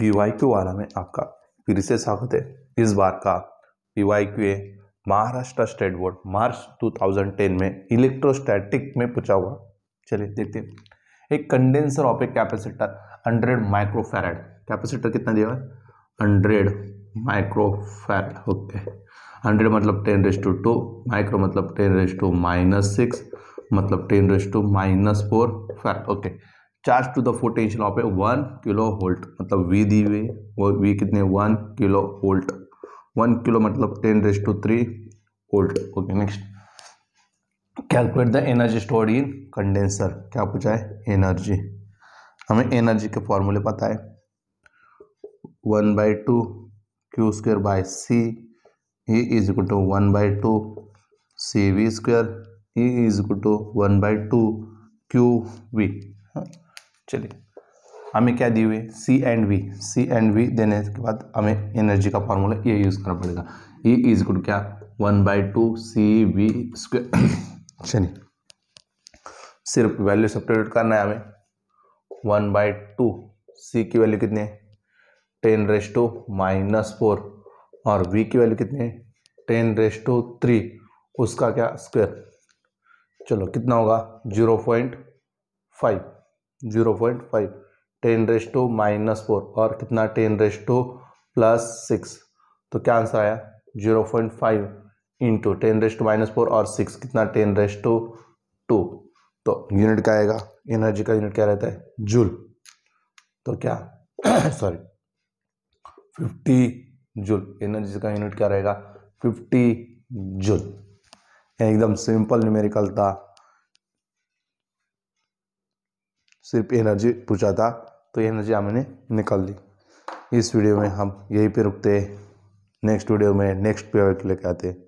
P Q वाला में आपका फिर से स्वागत है इस बार का P Q Maharashtra state board March 2010 में इलेक्ट्रोस्टैटिक में पूछा हुआ चलिए देखते हैं एक condenser of a capacitor 100 microfarad capacitor कितना दिया हुआ है 100 ओके 100 मतलब 10 रेस टू टू माइक्रो मतलब 10 रेस टू माइनस सिक्स मतलब 10 raise to minus four farad okay charge to the potential of a one kilovolt मतलब वी दी हुई वो वी कितने one kilovolt one kilo मतलब ten raise to three volt okay next calculate the energy stored in condenser क्या पूछा है energy हमें एनर्जी के फॉर्मूले पता है one by two Q square by C E is equal to one by two C V square E is equal to one by two Q V चलिए हमें क्या दिए हुए C and V C and V देने के बाद हमें energy का फार्मूला ये यूज़ करना पड़ेगा ये इज गुड क्या one by two C V square चलिए सिर्फ वैल्यू सब्टेट करना है हमें वन बाई टू सी की वैल्यू कितनी है ten raise to minus four और वी की वैल्यू कितनी है टेन रेस टू थ्री उसका क्या स्क्वेयर चलो कितना होगा zero point five zero point five ten raise to minus four और कितना ten raise to plus six तो क्या आंसर आया zero point five into ten raise to minus four और सिक्स कितना टेन रेस टू टू तो unit क्या आएगा एनर्जी का यूनिट क्या रहता है जूल तो क्या सॉरी फिफ्टी जूल एनर्जी का यूनिट क्या रहेगा फिफ्टी जूल एकदम सिंपल न्यूमेरिकल था सिर्फ एनर्जी पूछा था तो एनर्जी हमने निकाल ली इस वीडियो में हम यहीं पे रुकते हैं नेक्स्ट वीडियो में नेक्स्ट के लेके आते हैं